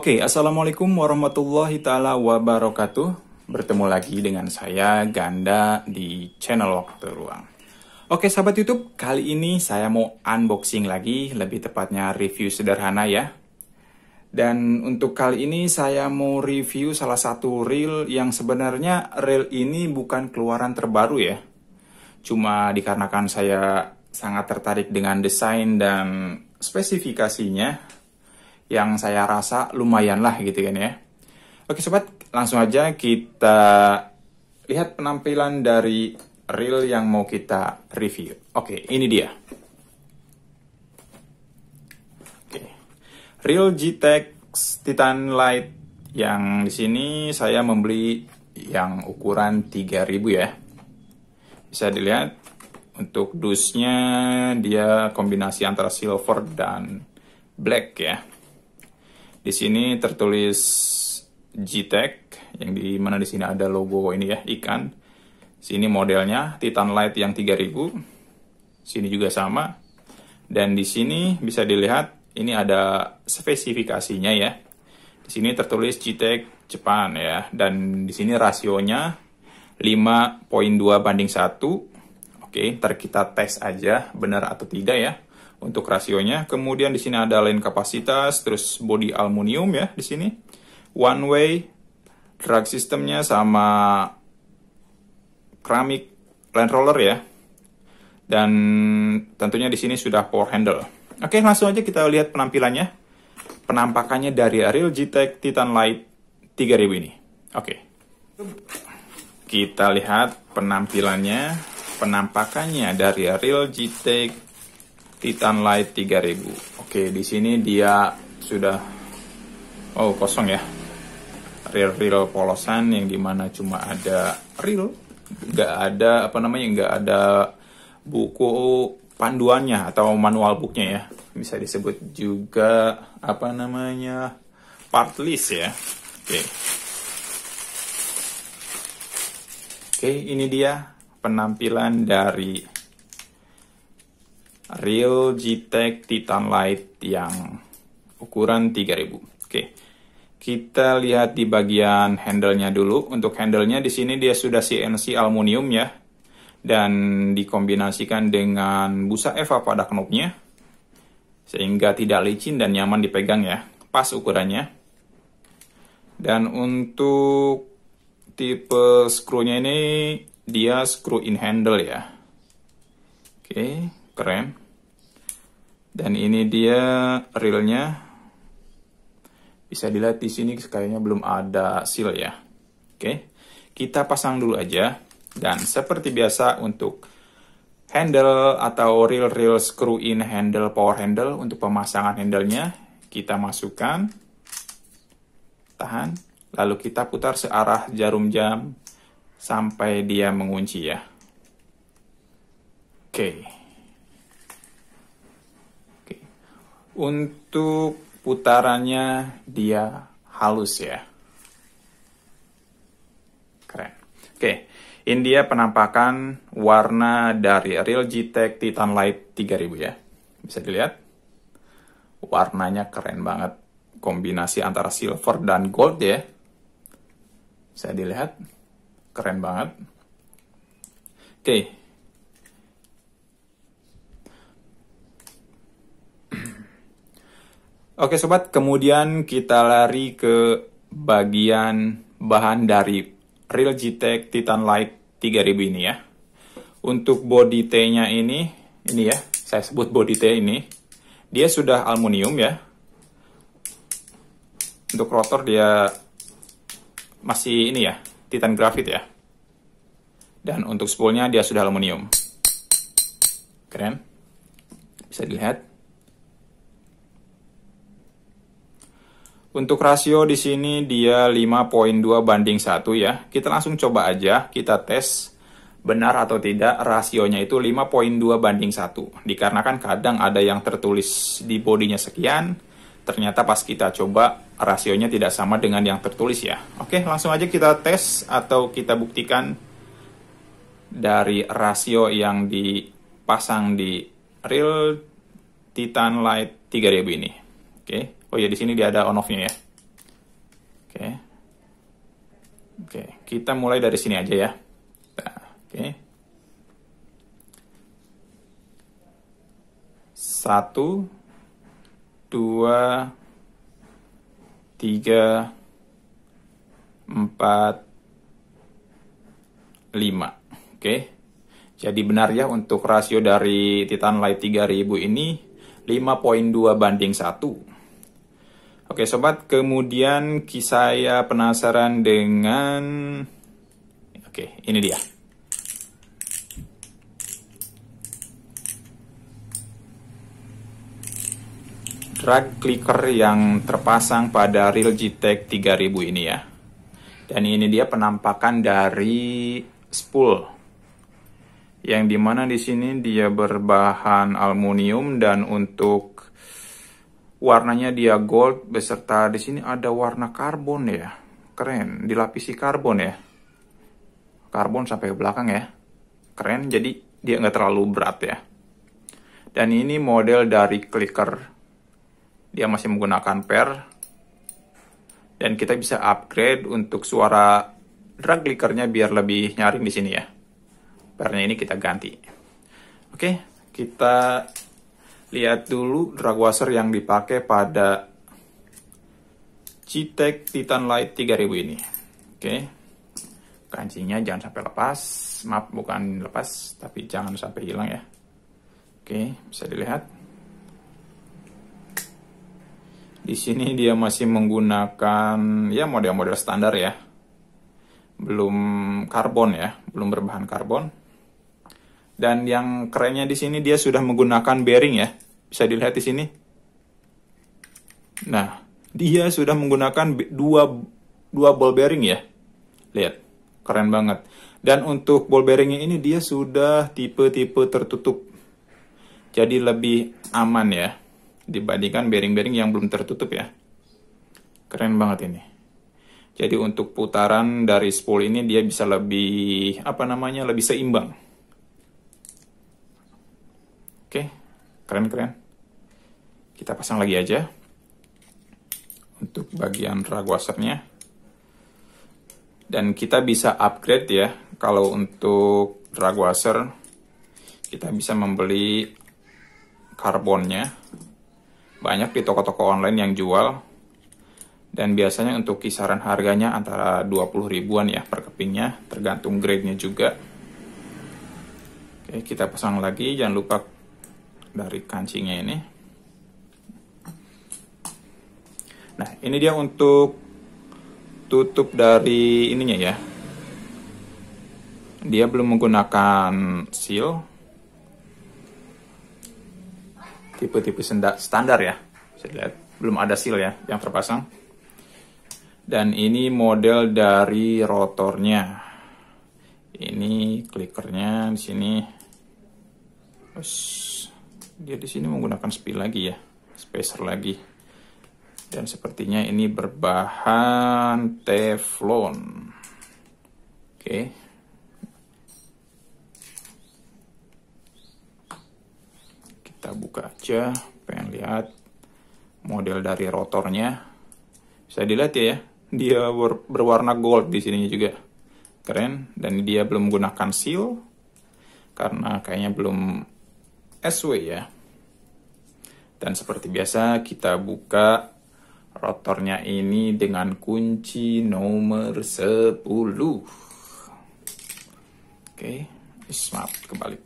Oke, okay, Assalamualaikum warahmatullahi taala wabarakatuh. Bertemu lagi dengan saya, Ganda, di channel Waktu Ruang. Oke, okay, sahabat YouTube, kali ini saya mau unboxing lagi, lebih tepatnya review sederhana ya. Dan untuk kali ini saya mau review salah satu reel yang sebenarnya reel ini bukan keluaran terbaru ya. Cuma dikarenakan saya sangat tertarik dengan desain dan spesifikasinya, yang saya rasa lumayan lah gitu kan ya. Oke sobat, langsung aja kita lihat penampilan dari reel yang mau kita review. Oke, ini dia. Oke. Reel G-Tech Titan Light yang di sini saya membeli yang ukuran 3000 ya. Bisa dilihat untuk dusnya dia kombinasi antara silver dan black ya. Di sini tertulis GTEC yang di mana di sini ada logo ini ya ikan. Sini modelnya Titan Light yang 3000. Sini juga sama. Dan di sini bisa dilihat ini ada spesifikasinya ya. Di sini tertulis GTEC Jepang ya dan di sini rasionya 5.2 banding 1. Oke, ntar kita tes aja benar atau tidak ya untuk rasionya. Kemudian di sini ada lain kapasitas, terus body aluminium ya di sini. One way, drag sistemnya sama keramik land roller ya. Dan tentunya di sini sudah power handle. Oke, langsung aja kita lihat penampilannya. Penampakannya dari Ariel GTEC Titan Light 3000 ini. Oke. Kita lihat penampilannya, penampakannya dari Ariel GTEC Titan Light 3000. Oke, di sini dia sudah oh kosong ya. Real, real polosan yang dimana cuma ada real, nggak ada apa namanya, nggak ada buku panduannya atau manual booknya ya. Bisa disebut juga apa namanya part list ya. Oke. Oke, ini dia penampilan dari real GTEC Titan Light yang ukuran 3000. Oke. Kita lihat di bagian handle-nya dulu. Untuk handle-nya di sini dia sudah CNC aluminium ya. Dan dikombinasikan dengan busa Eva pada knopnya. Sehingga tidak licin dan nyaman dipegang ya. Pas ukurannya. Dan untuk tipe screw-nya ini dia screw in handle ya. Oke, keren. Dan ini dia reelnya. Bisa dilihat di sini kayaknya belum ada seal ya. Oke, kita pasang dulu aja. Dan seperti biasa untuk handle atau reel-reel screw-in handle, power handle untuk pemasangan handlenya, kita masukkan, tahan, lalu kita putar searah jarum jam sampai dia mengunci ya. Oke. Okay. Untuk putarannya dia halus ya. Keren. Oke, ini dia penampakan warna dari Real G-Tech Titan Light 3000 ya. Bisa dilihat. Warnanya keren banget. Kombinasi antara silver dan gold ya. Bisa dilihat. Keren banget. Oke, Oke sobat, kemudian kita lari ke bagian bahan dari Real GTEC Titan Light 3000 ini ya. Untuk body T-nya ini, ini ya, saya sebut body T ini, dia sudah aluminium ya. Untuk rotor dia masih ini ya, Titan Graphite ya. Dan untuk spoolnya dia sudah aluminium. Keren. Bisa dilihat. Untuk rasio di sini dia 5.2 banding 1 ya. Kita langsung coba aja, kita tes benar atau tidak rasionya itu 5.2 banding 1. Dikarenakan kadang ada yang tertulis di bodinya sekian, ternyata pas kita coba rasionya tidak sama dengan yang tertulis ya. Oke, langsung aja kita tes atau kita buktikan dari rasio yang dipasang di Real Titan Light 3000 ini. Oke. Oh ya di sini dia ada on off-nya ya. Oke. Oke, kita mulai dari sini aja ya. Nah, oke. Satu, dua, tiga, empat, lima. Oke. Jadi benar ya untuk rasio dari Titan Light 3000 ini 5.2 banding 1. Oke sobat, kemudian saya penasaran dengan... Oke, ini dia. Drag clicker yang terpasang pada Real GTEC 3000 ini ya. Dan ini dia penampakan dari spool. Yang dimana di sini dia berbahan aluminium dan untuk warnanya dia gold beserta di sini ada warna karbon ya keren dilapisi karbon ya karbon sampai ke belakang ya keren jadi dia nggak terlalu berat ya dan ini model dari clicker dia masih menggunakan per dan kita bisa upgrade untuk suara drag clickernya biar lebih nyaring di sini ya pernya ini kita ganti oke kita lihat dulu drag washer yang dipakai pada Citek Titan Light 3000 ini. Oke. Okay. Kancingnya jangan sampai lepas. Maaf, bukan lepas, tapi jangan sampai hilang ya. Oke, okay, bisa dilihat. Di sini dia masih menggunakan ya model-model standar ya. Belum karbon ya, belum berbahan karbon. Dan yang kerennya di sini dia sudah menggunakan bearing ya. Bisa dilihat di sini. Nah, dia sudah menggunakan dua, dua ball bearing ya. Lihat, keren banget. Dan untuk ball bearingnya ini dia sudah tipe-tipe tertutup. Jadi lebih aman ya dibandingkan bearing-bearing yang belum tertutup ya. Keren banget ini. Jadi untuk putaran dari spool ini dia bisa lebih apa namanya lebih seimbang. Keren-keren. Kita pasang lagi aja. Untuk bagian raguasernya washernya. Dan kita bisa upgrade ya. Kalau untuk rug washer, kita bisa membeli karbonnya. Banyak di toko-toko online yang jual. Dan biasanya untuk kisaran harganya antara 20 ribuan ya per kepingnya, tergantung grade-nya juga. Oke, kita pasang lagi, jangan lupa dari kancingnya ini nah ini dia untuk tutup dari ininya ya dia belum menggunakan seal tipe-tipe standar ya bisa dilihat belum ada seal ya yang terpasang dan ini model dari rotornya ini clickernya di sini Ush dia di sini menggunakan spill lagi ya spacer lagi dan sepertinya ini berbahan teflon oke kita buka aja pengen lihat model dari rotornya bisa dilihat ya dia ber berwarna gold di sini juga keren dan dia belum menggunakan seal karena kayaknya belum SW ya. Dan seperti biasa kita buka rotornya ini dengan kunci nomor 10. Oke, smart maaf kebalik.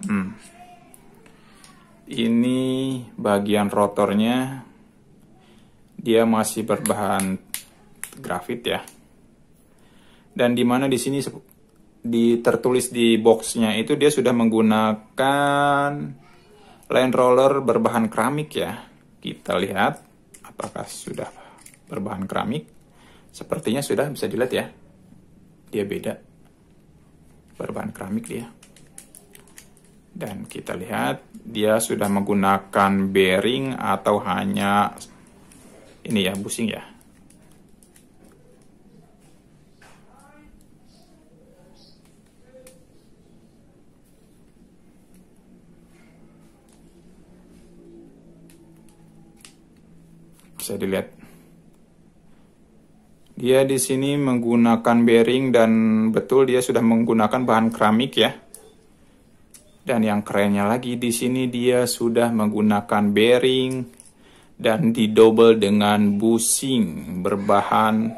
Hmm. Ini bagian rotornya dia masih berbahan grafit ya. Dan dimana di sini di tertulis di boxnya itu dia sudah menggunakan line roller berbahan keramik ya. Kita lihat apakah sudah berbahan keramik. Sepertinya sudah bisa dilihat ya. Dia beda. Berbahan keramik dia. Dan kita lihat dia sudah menggunakan bearing atau hanya ini ya busing ya bisa dilihat dia di sini menggunakan bearing dan betul dia sudah menggunakan bahan keramik ya dan yang kerennya lagi di sini dia sudah menggunakan bearing dan didobel dengan busing berbahan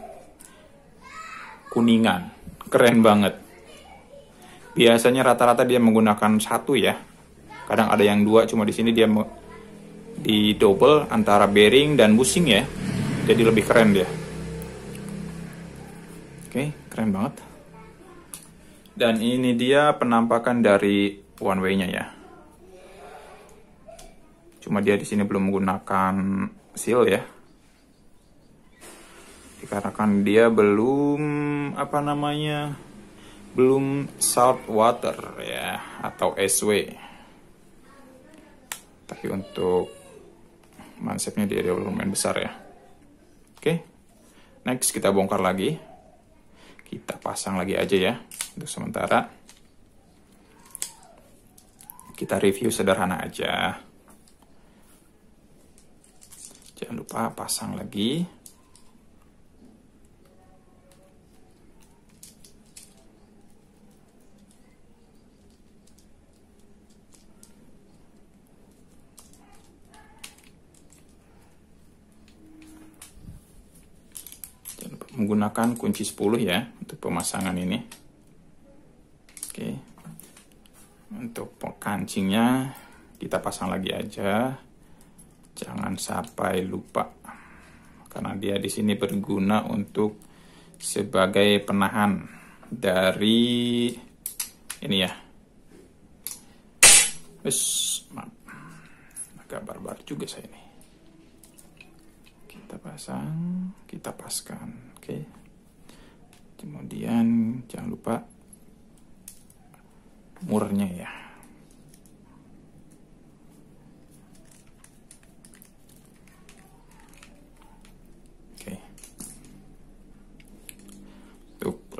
kuningan. Keren banget. Biasanya rata-rata dia menggunakan satu ya. Kadang ada yang dua, cuma di sini dia didobel antara bearing dan busing ya. Jadi lebih keren dia. Oke, keren banget. Dan ini dia penampakan dari one way-nya ya. Cuma dia di sini belum menggunakan seal ya. Dikarenakan dia belum apa namanya? Belum salt water ya atau SW. Tapi untuk mansepnya dia lumayan besar ya. Oke. Okay. Next kita bongkar lagi. Kita pasang lagi aja ya untuk sementara. Kita review sederhana aja jangan lupa pasang lagi jangan lupa menggunakan kunci 10 ya untuk pemasangan ini oke untuk kancingnya kita pasang lagi aja jangan sampai lupa karena dia di sini berguna untuk sebagai penahan dari ini ya Us, maaf. Agak barbar juga saya ini. Kita pasang, kita paskan. Oke. Okay. Kemudian jangan lupa murnya ya.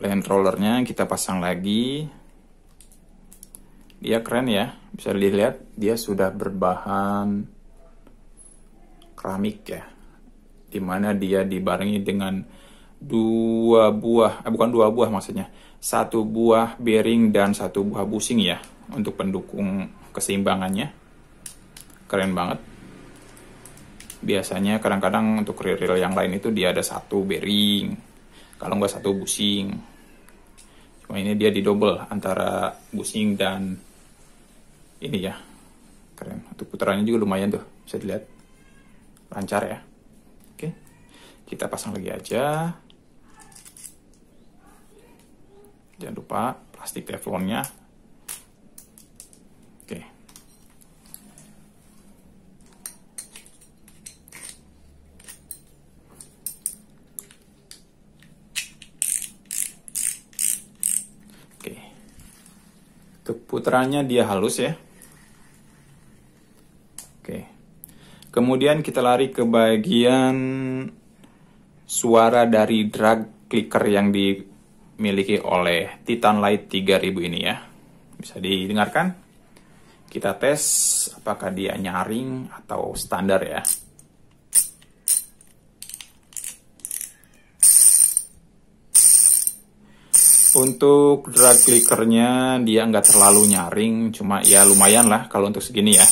land rollernya kita pasang lagi dia keren ya bisa dilihat dia sudah berbahan keramik ya dimana dia dibarengi dengan dua buah eh, bukan dua buah maksudnya satu buah bearing dan satu buah busing ya untuk pendukung keseimbangannya keren banget biasanya kadang-kadang untuk rear yang lain itu dia ada satu bearing kalau nggak satu busing cuma ini dia double antara busing dan ini ya keren untuk putarannya juga lumayan tuh bisa dilihat lancar ya oke kita pasang lagi aja jangan lupa plastik teflonnya putarannya dia halus ya. Oke. Kemudian kita lari ke bagian suara dari drag clicker yang dimiliki oleh Titan Light 3000 ini ya. Bisa didengarkan? Kita tes apakah dia nyaring atau standar ya. Untuk drag clickernya dia nggak terlalu nyaring, cuma ya lumayan lah kalau untuk segini ya.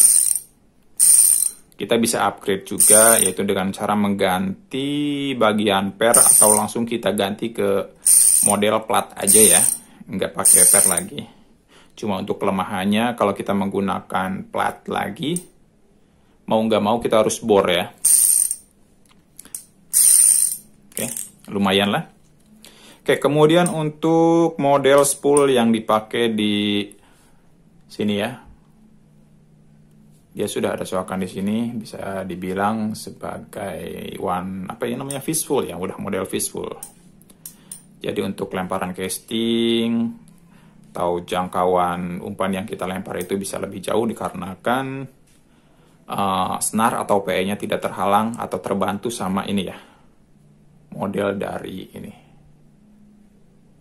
Kita bisa upgrade juga yaitu dengan cara mengganti bagian per atau langsung kita ganti ke model plat aja ya, nggak pakai per lagi. Cuma untuk kelemahannya kalau kita menggunakan plat lagi, mau nggak mau kita harus bor ya. Oke, lumayan lah. Oke, kemudian untuk model spool yang dipakai di sini ya. Dia ya, sudah ada soakan di sini, bisa dibilang sebagai one apa ya namanya fishful ya, udah model fishful. Jadi untuk lemparan casting atau jangkauan umpan yang kita lempar itu bisa lebih jauh dikarenakan uh, senar atau PE-nya tidak terhalang atau terbantu sama ini ya model dari ini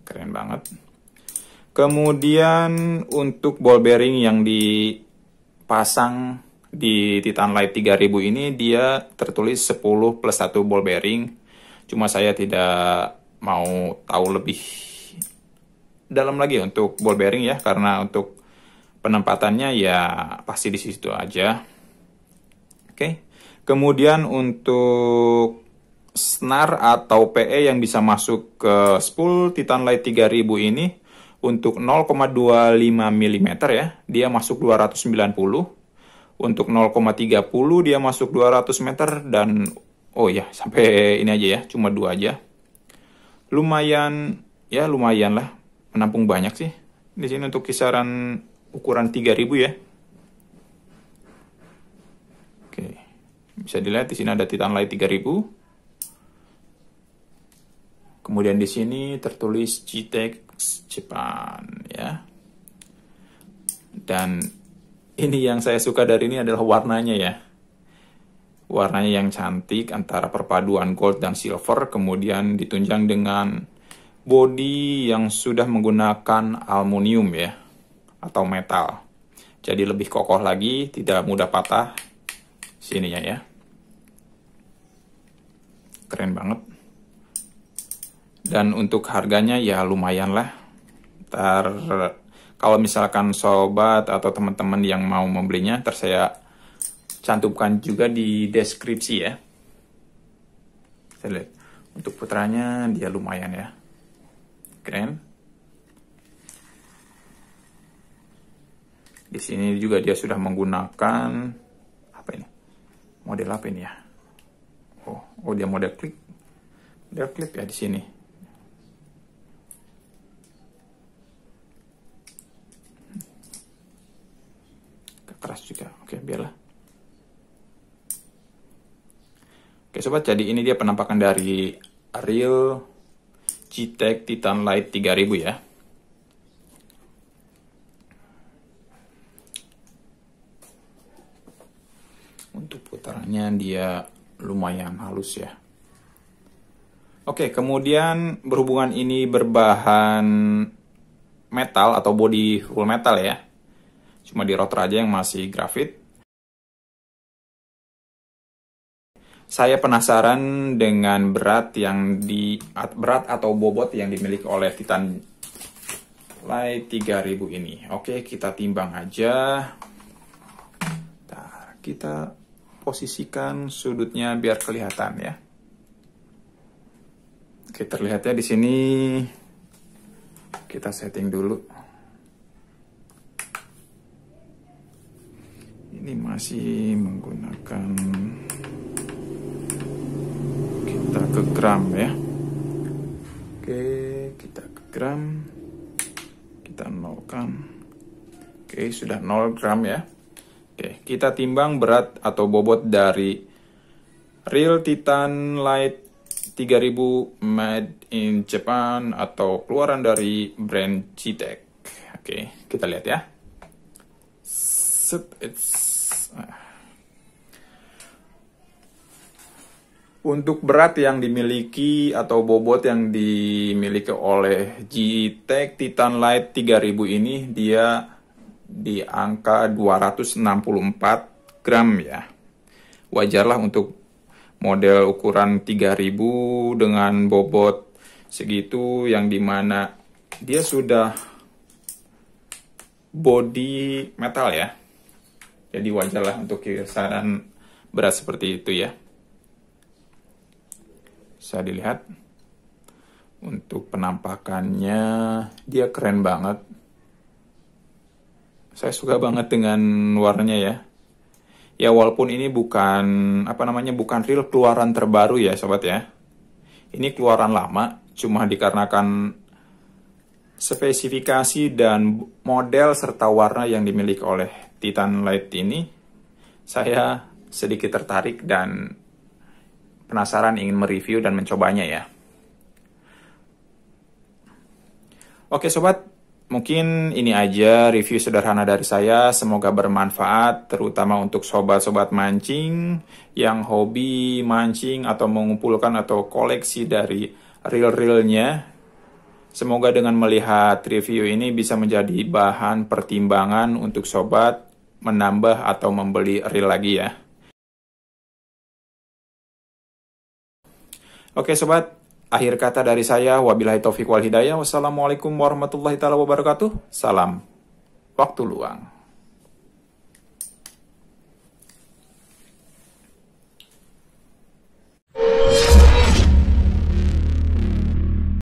keren banget. Kemudian untuk ball bearing yang dipasang di Titan Light 3000 ini dia tertulis 10 plus 1 ball bearing. Cuma saya tidak mau tahu lebih dalam lagi untuk ball bearing ya karena untuk penempatannya ya pasti di situ aja. Oke. Okay. Kemudian untuk SNAR atau PE yang bisa masuk ke spool Titan Light 3000 ini untuk 0,25 mm ya, dia masuk 290. Untuk 0,30 dia masuk 200 meter dan oh ya sampai ini aja ya, cuma dua aja. Lumayan ya lumayan lah, menampung banyak sih. Di sini untuk kisaran ukuran 3000 ya. Oke. Bisa dilihat di sini ada Titan Light 3000 Kemudian di sini tertulis Citex Jepang ya. Dan ini yang saya suka dari ini adalah warnanya ya. Warnanya yang cantik antara perpaduan gold dan silver kemudian ditunjang dengan body yang sudah menggunakan aluminium ya atau metal. Jadi lebih kokoh lagi, tidak mudah patah sininya ya. Keren banget dan untuk harganya ya lumayan lah Ntar kalau misalkan sobat atau teman-teman yang mau membelinya ntar saya cantumkan juga di deskripsi ya saya lihat untuk putranya dia lumayan ya keren di sini juga dia sudah menggunakan apa ini model apa ini ya oh oh dia model klik model klik ya di sini keras juga. Oke, biarlah. Oke, sobat, jadi ini dia penampakan dari Ariel G-Tech Titan Light 3000 ya. Untuk putarannya dia lumayan halus ya. Oke, kemudian berhubungan ini berbahan metal atau body full metal ya. Cuma di router aja yang masih grafit. Saya penasaran dengan berat yang di berat atau bobot yang dimiliki oleh Titan Light 3000 ini. Oke, kita timbang aja. Bentar, kita posisikan sudutnya biar kelihatan ya. Oke, terlihatnya di sini kita setting dulu. masih menggunakan kita ke gram ya oke kita ke gram kita nolkan oke sudah 0 gram ya oke kita timbang berat atau bobot dari real titan light 3000 made in Japan atau keluaran dari brand Citec. oke kita lihat ya set it's untuk berat yang dimiliki atau bobot yang dimiliki oleh G-Tech Titan Light 3000 ini dia di angka 264 gram ya. Wajarlah untuk model ukuran 3000 dengan bobot segitu yang dimana dia sudah body metal ya jadi wajarlah untuk kisaran beras seperti itu ya. Bisa dilihat. Untuk penampakannya dia keren banget. Saya suka banget dengan warnanya ya. Ya walaupun ini bukan apa namanya bukan real keluaran terbaru ya sobat ya. Ini keluaran lama cuma dikarenakan spesifikasi dan model serta warna yang dimiliki oleh Titan Light ini saya sedikit tertarik dan penasaran ingin mereview dan mencobanya ya. Oke sobat, mungkin ini aja review sederhana dari saya. Semoga bermanfaat terutama untuk sobat-sobat mancing yang hobi mancing atau mengumpulkan atau koleksi dari reel-reelnya. Semoga dengan melihat review ini bisa menjadi bahan pertimbangan untuk sobat menambah atau membeli reel lagi ya. Oke sobat, akhir kata dari saya. Wabillahi taufiq wal hidayah. Wassalamualaikum warahmatullahi wabarakatuh. Salam waktu luang.